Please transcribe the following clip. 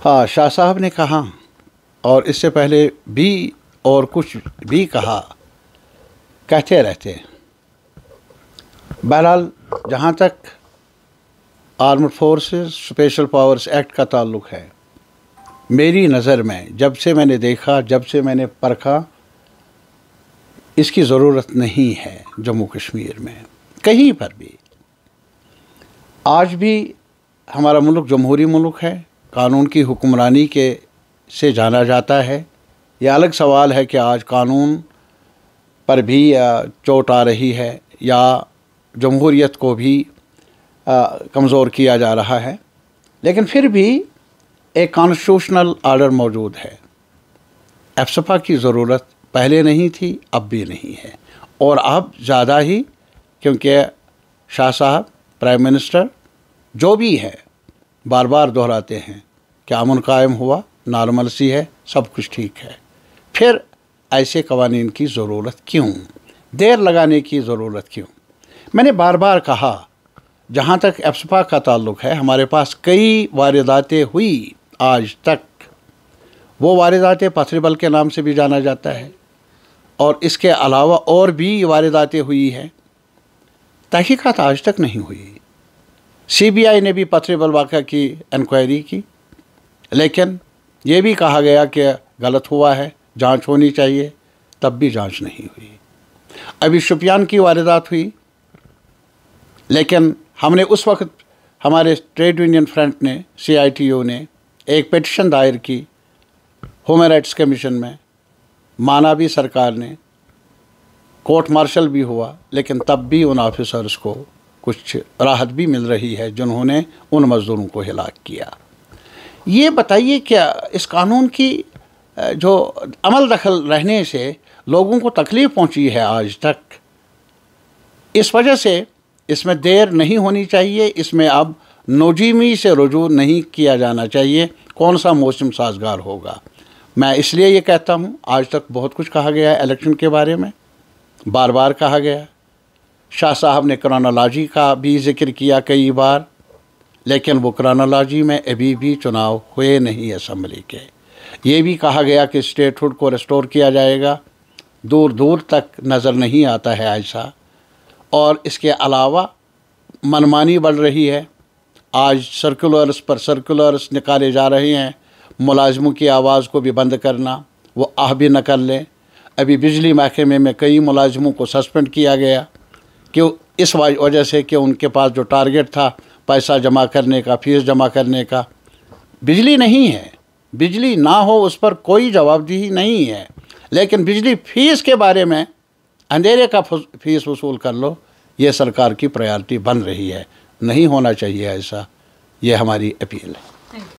हाँ शाह साहब ने कहा और इससे पहले भी और कुछ भी कहा कहते रहते हैं बहरहाल जहाँ तक arm forces special powers act का ताल्लुक है मेरी नज़र में जब से मैंने देखा जब से मैंने परखा इसकी ज़रूरत नहीं है जम्मू कश्मीर में कहीं पर भी आज भी हमारा मुल्क जमहूरी मुल्क है कानून की हुक्मरानी के से जाना जाता है यह अलग सवाल है कि आज कानून पर भी चोट आ रही है या जमहूरीत को भी कमज़ोर किया जा रहा है लेकिन फिर भी एक कॉन्स्टिट्यूशनल आर्डर मौजूद है एफसपा की ज़रूरत पहले नहीं थी अब भी नहीं है और अब ज़्यादा ही क्योंकि शाह साहब प्राइम मिनिस्टर जो भी है बार बार दोहराते हैं कि अमन कायम हुआ नॉर्मल सी है सब कुछ ठीक है फिर ऐसे कवानीन की ज़रूरत क्यों देर लगाने की ज़रूरत क्यों मैंने बार बार कहा जहाँ तक एफ्सपा का ताल्लुक है हमारे पास कई वारदातें हुई आज तक वो वारदातें पथरीबल के नाम से भी जाना जाता है और इसके अलावा और भी वारदातें हुई हैं तहकीक़त आज तक नहीं हुई सीबीआई ने भी पथरे बलवाका की इंक्वायरी की लेकिन ये भी कहा गया कि गलत हुआ है जांच होनी चाहिए तब भी जांच नहीं हुई अभी शुपियान की वारदात हुई लेकिन हमने उस वक्त हमारे ट्रेड यूनियन फ्रंट ने सीआईटीयू ने एक पिटिशन दायर की ह्यूमन राइट्स कमीशन में माना भी सरकार ने कोर्ट मार्शल भी हुआ लेकिन तब भी उन ऑफिसर्स को कुछ राहत भी मिल रही है जिन्होंने उन मज़दूरों को हिलाक किया ये बताइए क्या इस कानून की जो अमल दखल रहने से लोगों को तकलीफ़ पहुंची है आज तक इस वजह से इसमें देर नहीं होनी चाहिए इसमें अब नोजीमी से रजू नहीं किया जाना चाहिए कौन सा मौसम साजगार होगा मैं इसलिए ये कहता हूँ आज तक बहुत कुछ कहा गया है इलेक्शन के बारे में बार बार कहा गया शाह साहब ने क्रोनोलॉजी का भी जिक्र किया कई बार लेकिन वो क्रोनोलॉजी में अभी भी चुनाव हुए नहीं असम्बली के ये भी कहा गया कि स्टेटहुड को रिस्टोर किया जाएगा दूर दूर तक नज़र नहीं आता है ऐसा और इसके अलावा मनमानी बढ़ रही है आज सर्कुलर्स पर सर्कुलर्स निकाले जा रहे हैं मुलाजमों की आवाज़ को भी बंद करना वो आह भी न कर लें अभी बिजली महकमे में कई मुलाजमों को सस्पेंड किया गया कि इस वजह से कि उनके पास जो टारगेट था पैसा जमा करने का फीस जमा करने का बिजली नहीं है बिजली ना हो उस पर कोई जवाबदेही नहीं है लेकिन बिजली फीस के बारे में अंधेरे का फीस वसूल कर लो ये सरकार की प्रायोरिटी बन रही है नहीं होना चाहिए ऐसा ये हमारी अपील है